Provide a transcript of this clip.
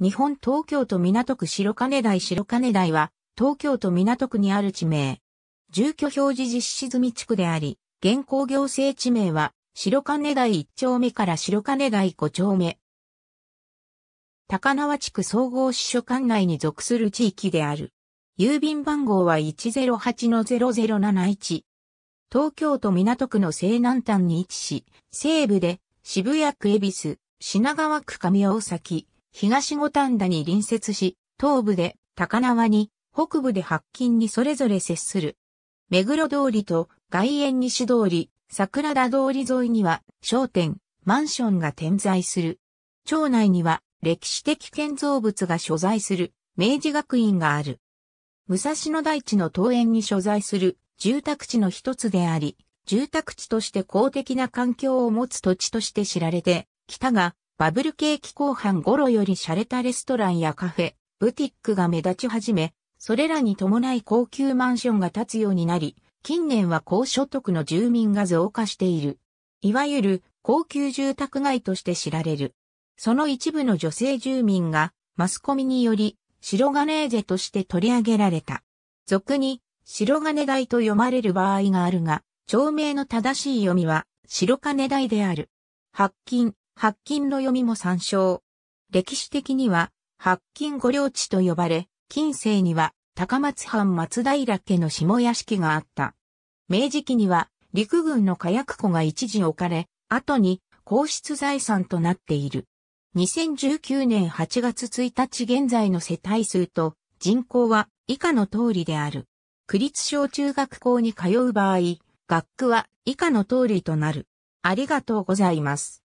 日本東京都港区白金台白金台は、東京都港区にある地名。住居表示実施済み地区であり、現行行政地名は、白金台1丁目から白金台5丁目。高輪地区総合支所管内に属する地域である。郵便番号は108-0071。東京都港区の西南端に位置し、西部で渋谷区恵比寿、品川区上大崎、東五反田に隣接し、東部で高輪に、北部で白金にそれぞれ接する。目黒通りと外苑西通り、桜田通り沿いには商店、マンションが点在する。町内には歴史的建造物が所在する明治学院がある。武蔵野大地の東園に所在する住宅地の一つであり、住宅地として公的な環境を持つ土地として知られて、北がバブル景気後半頃より洒落たレストランやカフェ、ブティックが目立ち始め、それらに伴い高級マンションが建つようになり、近年は高所得の住民が増加している。いわゆる高級住宅街として知られる。その一部の女性住民がマスコミにより白金ーゼとして取り上げられた。俗に白金台と読まれる場合があるが、町名の正しい読みは白金台である。白金、白金の読みも参照。歴史的には、白金御領地と呼ばれ、近世には高松藩松平家の下屋敷があった。明治期には陸軍の火薬庫が一時置かれ、後に皇室財産となっている。2019年8月1日現在の世帯数と人口は以下の通りである。区立小中学校に通う場合、学区は以下の通りとなる。ありがとうございます。